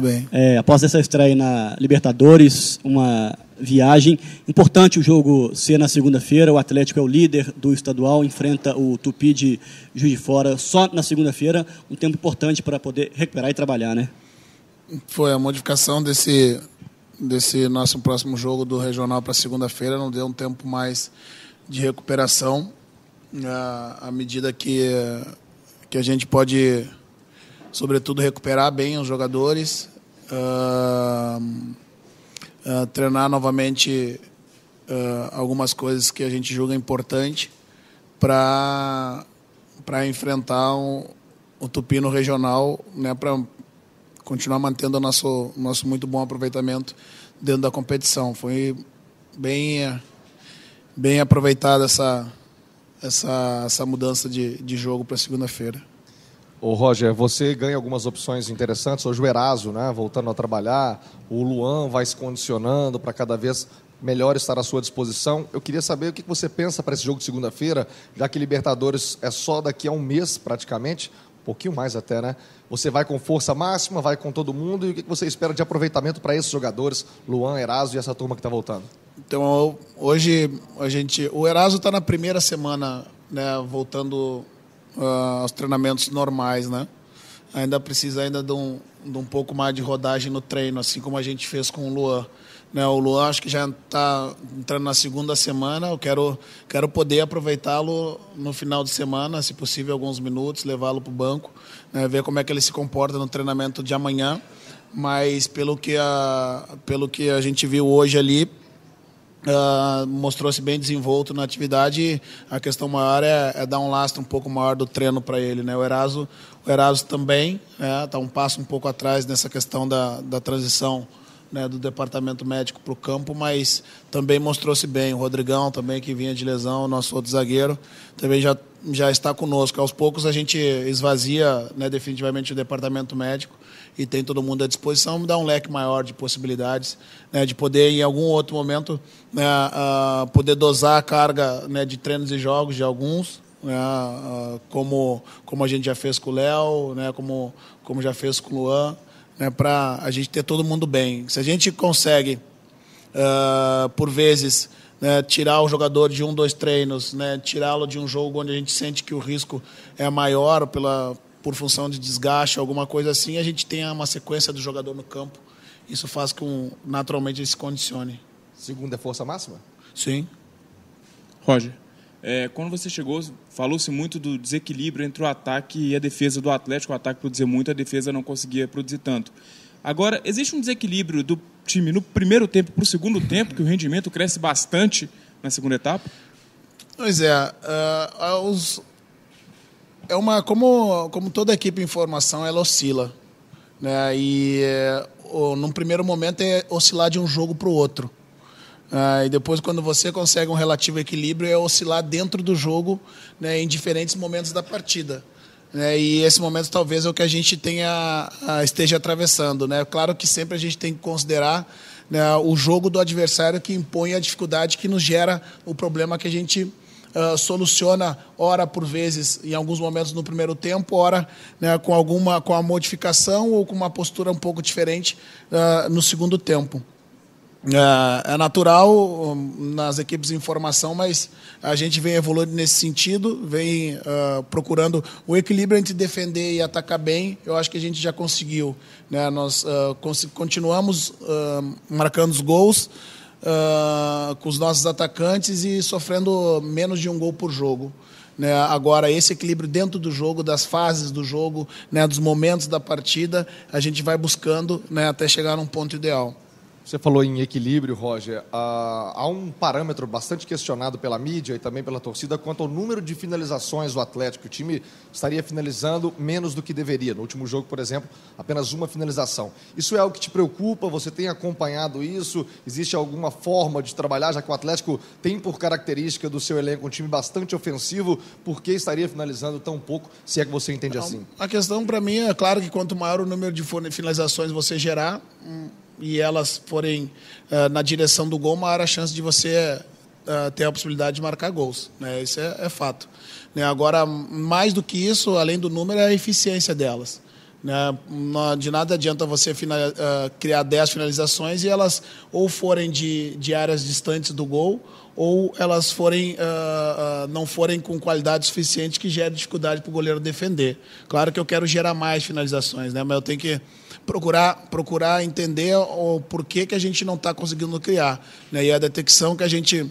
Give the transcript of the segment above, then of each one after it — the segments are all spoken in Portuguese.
Muito bem. É, após essa estreia na Libertadores, uma viagem. Importante o jogo ser na segunda-feira. O Atlético é o líder do estadual, enfrenta o Tupi de Juiz de Fora só na segunda-feira. Um tempo importante para poder recuperar e trabalhar, né? Foi a modificação desse, desse nosso próximo jogo do regional para segunda-feira. Não deu um tempo mais de recuperação à medida que, que a gente pode sobretudo recuperar bem os jogadores, uh, uh, treinar novamente uh, algumas coisas que a gente julga importante para para enfrentar um, o um Tupino regional, né, para continuar mantendo o nosso nosso muito bom aproveitamento dentro da competição. Foi bem bem aproveitada essa essa essa mudança de, de jogo para segunda-feira. Ô Roger, você ganha algumas opções interessantes. Hoje o Eraso, né, voltando a trabalhar, o Luan vai se condicionando para cada vez melhor estar à sua disposição. Eu queria saber o que você pensa para esse jogo de segunda-feira, já que Libertadores é só daqui a um mês praticamente, um pouquinho mais até, né? Você vai com força máxima, vai com todo mundo, e o que você espera de aproveitamento para esses jogadores, Luan, Eraso e essa turma que está voltando? Então, hoje a gente, o Eraso está na primeira semana, né, voltando uh, aos treinamentos normais, né? Ainda precisa ainda de um, de um pouco mais de rodagem no treino, assim como a gente fez com o Luan. Né, o Luan acho que já está entrando na segunda semana. Eu quero, quero poder aproveitá-lo no final de semana, se possível, alguns minutos, levá-lo para o banco, né, ver como é que ele se comporta no treinamento de amanhã. Mas pelo que a, pelo que a gente viu hoje ali, Uh, mostrou-se bem desenvolto na atividade. A questão maior é, é dar um lastro um pouco maior do treino para ele. Né? O Eraso, o Eraso também está né? é, um passo um pouco atrás nessa questão da, da transição né, do departamento médico para o campo, mas também mostrou-se bem. O Rodrigão também, que vinha de lesão, nosso outro zagueiro, também já, já está conosco. Aos poucos a gente esvazia né, definitivamente o departamento médico e tem todo mundo à disposição, dá um leque maior de possibilidades, né, de poder em algum outro momento né, poder dosar a carga né, de treinos e jogos de alguns, né, como, como a gente já fez com o Léo, como, como já fez com o Luan né, para a gente ter todo mundo bem. Se a gente consegue, uh, por vezes, né, tirar o jogador de um, dois treinos, né, tirá-lo de um jogo onde a gente sente que o risco é maior pela, por função de desgaste, alguma coisa assim, a gente tem uma sequência do jogador no campo. Isso faz com naturalmente ele se condicione. Segunda é força máxima? Sim. Roger. É, quando você chegou, falou-se muito do desequilíbrio entre o ataque e a defesa do Atlético. O ataque produzia muito, a defesa não conseguia produzir tanto. Agora, existe um desequilíbrio do time no primeiro tempo para o segundo tempo, que o rendimento cresce bastante na segunda etapa? Pois é. Uh, os... É uma. Como, como toda equipe em formação, ela oscila. Né? E uh, num primeiro momento é oscilar de um jogo para o outro. Ah, e depois, quando você consegue um relativo equilíbrio, é oscilar dentro do jogo né, em diferentes momentos da partida. Né, e esse momento talvez é o que a gente tenha, ah, esteja atravessando. Né? Claro que sempre a gente tem que considerar né, o jogo do adversário que impõe a dificuldade que nos gera o problema que a gente uh, soluciona, ora por vezes, em alguns momentos no primeiro tempo, ora né, com alguma com a modificação ou com uma postura um pouco diferente uh, no segundo tempo. É, é natural hum, nas equipes em formação, mas a gente vem evoluindo nesse sentido, vem uh, procurando o equilíbrio entre defender e atacar bem. Eu acho que a gente já conseguiu. Né? Nós uh, continuamos uh, marcando os gols com os nossos atacantes e sofrendo menos de um gol por jogo. Né, agora, esse equilíbrio dentro do jogo, das fases do jogo, né, dos momentos da partida, a gente vai buscando né, até chegar num ponto ideal. Você falou em equilíbrio, Roger. Ah, há um parâmetro bastante questionado pela mídia e também pela torcida quanto ao número de finalizações do Atlético. O time estaria finalizando menos do que deveria. No último jogo, por exemplo, apenas uma finalização. Isso é algo que te preocupa? Você tem acompanhado isso? Existe alguma forma de trabalhar, já que o Atlético tem por característica do seu elenco um time bastante ofensivo? Por que estaria finalizando tão pouco, se é que você entende Não, assim? A questão para mim é claro que quanto maior o número de finalizações você gerar hum, e elas forem uh, na direção do gol, maior a chance de você uh, ter a possibilidade de marcar gols. Né? Isso é, é fato. Né? Agora, mais do que isso, além do número, é a eficiência delas. Né? De nada adianta você final, uh, criar 10 finalizações e elas ou forem de, de áreas distantes do gol ou elas forem uh, uh, não forem com qualidade suficiente que gere dificuldade para o goleiro defender. Claro que eu quero gerar mais finalizações, né? mas eu tenho que procurar, procurar entender o porquê que a gente não está conseguindo criar. Né? E a detecção que a gente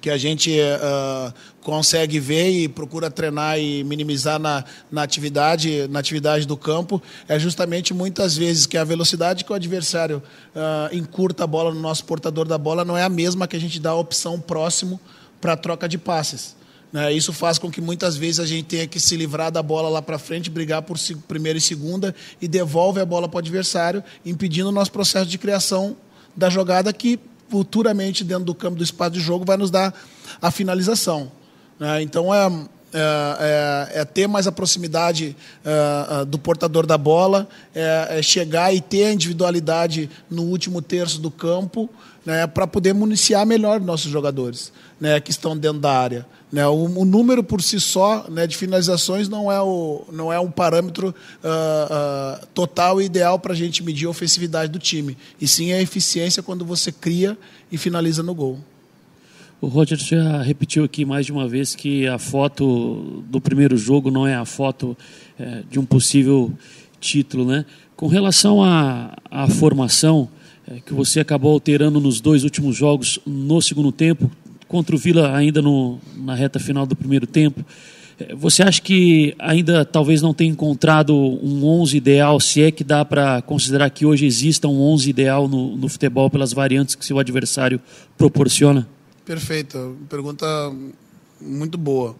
que a gente uh, consegue ver e procura treinar e minimizar na, na, atividade, na atividade do campo é justamente muitas vezes que a velocidade que o adversário uh, encurta a bola no nosso portador da bola não é a mesma que a gente dá a opção próximo para troca de passes. Né? Isso faz com que muitas vezes a gente tenha que se livrar da bola lá para frente, brigar por primeira e segunda e devolve a bola para o adversário, impedindo o nosso processo de criação da jogada que futuramente dentro do campo do espaço de jogo vai nos dar a finalização. Né? Então é, é, é, é, ter mais a proximidade é, é do portador da bola, é, é, chegar e ter a individualidade no último terço do campo né, para poder municiar melhor nossos jogadores né, que estão dentro da área. Né, o, o, número por si só né, de finalizações não é, o, não é um parâmetro uh, uh, total e ideal para a gente medir a ofensividade do time, e sim a eficiência quando você cria e finaliza no gol. O Roger já repetiu aqui mais de uma vez que a foto do primeiro jogo não é a foto é, de um possível título, né? Com relação à formação, é, que você acabou alterando nos dois últimos jogos no segundo tempo, contra o Vila ainda no, na reta final do primeiro tempo. É, você acha que ainda talvez não tenha encontrado um 11 ideal, se é que dá para considerar que hoje exista um 11 ideal no, no futebol pelas variantes que seu adversário proporciona? Perfeito, pergunta muito boa.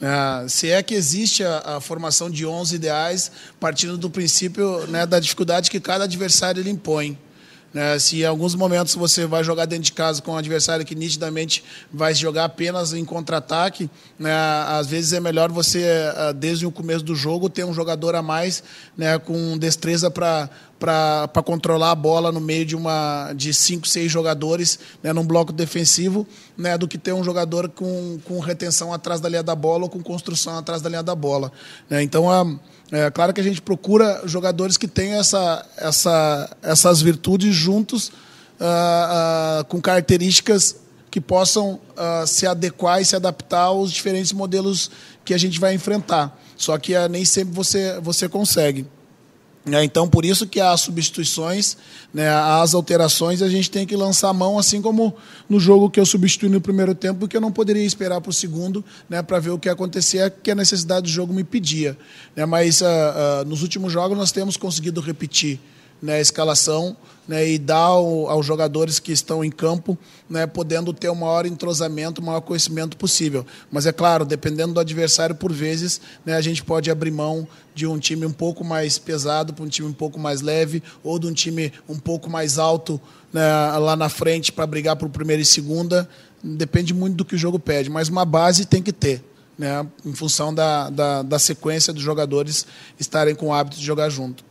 Uh, se é que existe a, a, formação de 11 ideais partindo do princípio né, da dificuldade que cada adversário lhe impõe. Né? Se em alguns momentos você vai jogar dentro de casa com um adversário que nitidamente vai jogar apenas em contra-ataque, né? às vezes é melhor você, eh, desde o começo do jogo, ter um jogador a mais né? com destreza para para controlar a bola no meio de uma de cinco, seis jogadores né, num bloco defensivo, né, do que ter um jogador com, com retenção atrás da linha da bola ou com construção atrás da linha da bola. Né? Então, é, é claro que a gente procura jogadores que tenham essa, essa, essas virtudes juntos uh, uh, com características que possam uh, se adequar e se adaptar aos diferentes modelos que a gente vai enfrentar. Só que nem sempre você, você consegue. Né? Então, por isso que há substituições, né, as alterações, a gente tem que lançar a mão, assim como no jogo que eu substituí no primeiro tempo, porque eu não poderia esperar para o segundo né, para ver o que acontecia, que a necessidade do jogo me pedia. Né, mas uh, uh, nos últimos jogos nós temos conseguido repetir né, a escalação né, e dar ao, aos jogadores que estão em campo, né, podendo ter o maior entrosamento, o maior conhecimento possível. Mas é claro, dependendo do adversário, por vezes né, a gente pode abrir mão de um time um pouco mais pesado para um time um pouco mais leve ou de um time um pouco mais alto né, lá na frente para brigar por primeira e segunda. Depende muito do que o jogo pede, mas uma base tem que ter. Né, em função da, da, da sequência dos jogadores estarem com o hábito de jogar junto.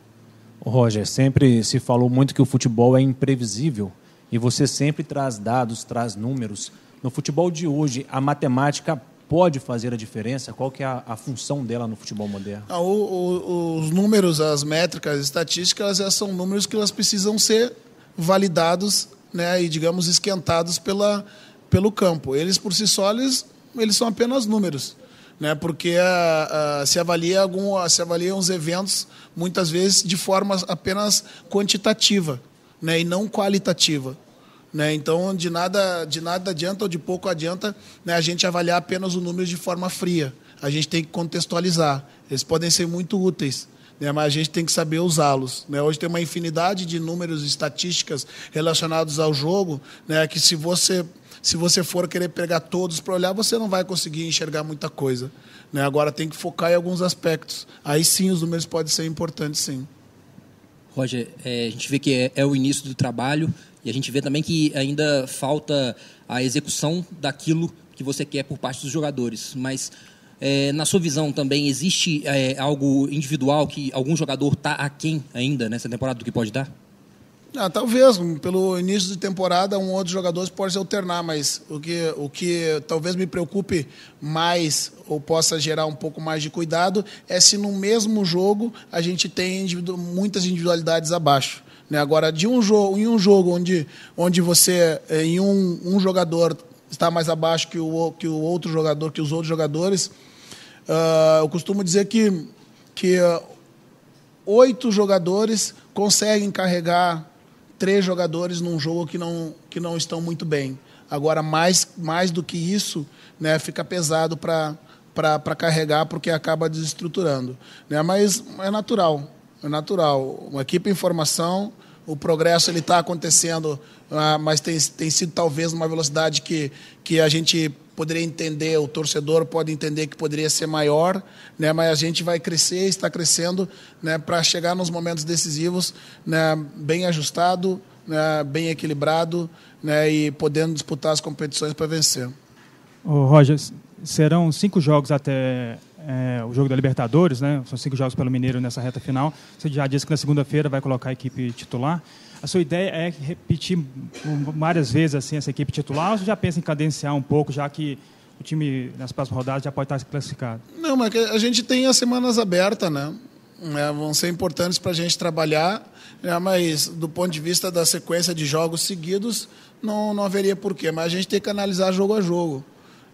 Roger, sempre se falou muito que o futebol é imprevisível e você sempre traz dados, traz números. No futebol de hoje, a matemática pode fazer a diferença? Qual que é a, a função dela no futebol moderno? Ah, o, o, os números, as métricas, as estatísticas, elas são números que elas precisam ser validados né, e, digamos, esquentados pela, pelo campo. Eles, por si só, eles, eles são apenas números né? Porque ah, ah, se avalia algum, ah, se avaliam os eventos muitas vezes de forma apenas quantitativa, né? E não qualitativa. Né? Então, de nada, de nada adianta ou de pouco adianta né, a gente avaliar apenas o número de forma fria. A gente tem que contextualizar. Eles podem ser muito úteis, né, mas a gente tem que saber usá-los. Né? Hoje tem uma infinidade de números e estatísticas relacionados ao jogo, né, que se você se você for querer pegar todos para olhar, você não vai conseguir enxergar muita coisa. Né? Agora tem que focar em alguns aspectos. Aí sim os números podem ser importantes, sim. Roger, é, a gente vê que é, é o início do trabalho e a gente vê também que ainda falta a execução daquilo que você quer por parte dos jogadores. Mas é, na sua visão também, existe é, algo individual que algum jogador está aquém ainda nessa temporada do que pode dar? Ah, talvez, pelo início de temporada, um outro jogador pode se alternar, mas o que, o que talvez me preocupe mais ou possa gerar um pouco mais de cuidado é se no mesmo jogo a gente tem individu muitas individualidades abaixo. Né? Agora, de um jogo, em um jogo onde, onde você, eh, em um, um jogador está mais abaixo que o, que o outro jogador, que os outros jogadores, uh, eu costumo dizer que, que uh, oito jogadores conseguem carregar três jogadores num jogo que não, que não estão muito bem. Agora, mais, mais do que isso, né, fica pesado para carregar porque acaba desestruturando, né? Mas é natural, é natural. Uma equipe em formação, o progresso ele está acontecendo, ah, mas tem, tem sido talvez uma velocidade que, que a gente poderia entender, o torcedor pode entender que poderia ser maior, né? mas a gente vai crescer, está crescendo, né? para chegar nos momentos decisivos né? bem ajustado, né? bem equilibrado né? e podendo disputar as competições para vencer. Ô, Roger, serão cinco jogos até é, o jogo da Libertadores, né? são cinco jogos pelo Mineiro nessa reta final. Você já disse que na segunda-feira vai colocar a equipe titular. A sua ideia é repetir várias vezes assim essa equipe titular ou você já pensa em cadenciar um pouco, já que o time nas próximas rodadas já pode estar classificado? Não, mas é a gente tem as semanas abertas, né? É, vão ser importantes para a gente trabalhar, né? mas do ponto de vista da sequência de jogos seguidos, não, não haveria porquê. Mas a gente tem que analisar jogo a jogo.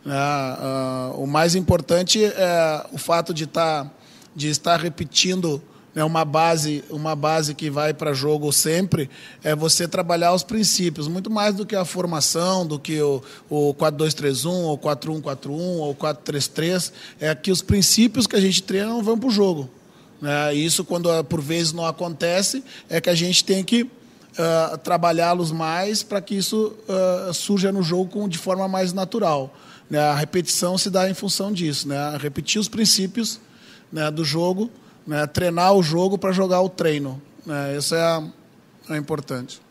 Né? Ah, o mais importante é o fato de, tá, de estar repetindo né, uma base uma base que vai para jogo sempre, é você trabalhar os princípios, muito mais do que a formação, do que o, o 4-2-3-1, ou 4-1-4-1, ou 4-3-3, é que os princípios que a gente treina não vão para o jogo. Né? Isso, quando eh, por vezes não acontece, é que a gente tem que uh, trabalhá-los mais para que isso uh, surja no jogo de forma mais natural. Né? A repetição se dá em função disso, né? repetir os princípios né, do jogo né? Treinar o jogo para jogar o treino. Né? Isso é, é importante.